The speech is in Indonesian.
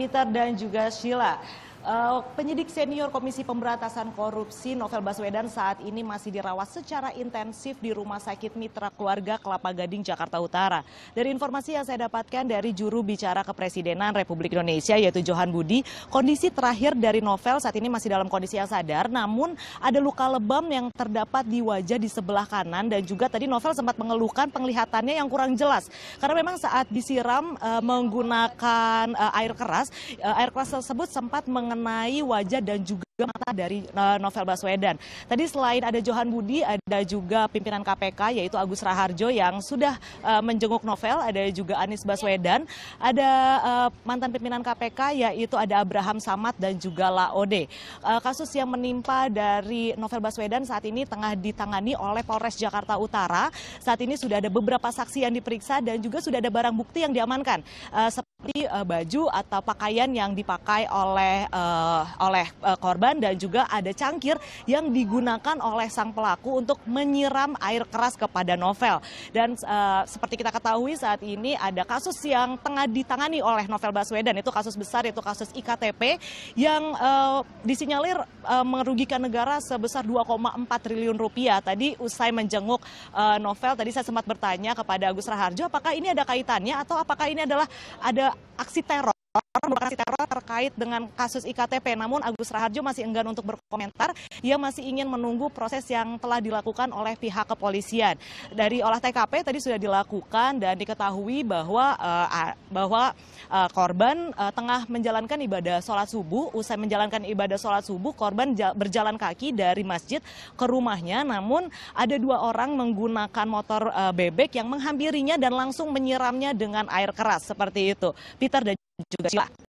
Peter dan juga Sheila. Uh, penyidik senior Komisi Pemberantasan Korupsi Novel Baswedan saat ini masih dirawat secara intensif di Rumah Sakit Mitra Keluarga Kelapa Gading, Jakarta Utara. Dari informasi yang saya dapatkan dari juru bicara kepresidenan Republik Indonesia yaitu Johan Budi, kondisi terakhir dari Novel saat ini masih dalam kondisi yang sadar, namun ada luka lebam yang terdapat di wajah di sebelah kanan dan juga tadi Novel sempat mengeluhkan penglihatannya yang kurang jelas. Karena memang saat disiram uh, menggunakan uh, air keras, air keras tersebut sempat mengenai mengenai wajah dan juga juga mata dari eh, Novel Baswedan. Tadi selain ada Johan Budi, ada juga pimpinan KPK yaitu Agus Raharjo yang sudah uh, menjenguk Novel, ada juga Anies Baswedan, ada uh, mantan pimpinan KPK yaitu ada Abraham Samad dan juga Laode. Uh, kasus yang menimpa dari Novel Baswedan saat ini tengah ditangani oleh Polres Jakarta Utara. Saat ini sudah ada beberapa saksi yang diperiksa dan juga sudah ada barang bukti yang diamankan. Uh, seperti uh, baju atau pakaian yang dipakai oleh uh, oleh uh, korban ban dan juga ada cangkir yang digunakan oleh sang pelaku untuk menyiram air keras kepada Novel. Dan uh, seperti kita ketahui saat ini ada kasus yang tengah ditangani oleh Novel Baswedan, itu kasus besar, itu kasus IKTP yang uh, disinyalir uh, merugikan negara sebesar 2,4 triliun rupiah. Tadi usai menjenguk uh, Novel, tadi saya sempat bertanya kepada Agus Raharjo apakah ini ada kaitannya atau apakah ini adalah ada aksi teror orang berorganisasi teror terkait dengan kasus IKTP. Namun Agus Raharjo masih enggan untuk berkomentar. Ia masih ingin menunggu proses yang telah dilakukan oleh pihak kepolisian. Dari olah TKP tadi sudah dilakukan dan diketahui bahwa uh, bahwa uh, korban uh, tengah menjalankan ibadah sholat subuh. Usai menjalankan ibadah sholat subuh, korban berjalan kaki dari masjid ke rumahnya. Namun ada dua orang menggunakan motor uh, bebek yang menghampirinya dan langsung menyiramnya dengan air keras seperti itu. Peter dan 九个七万。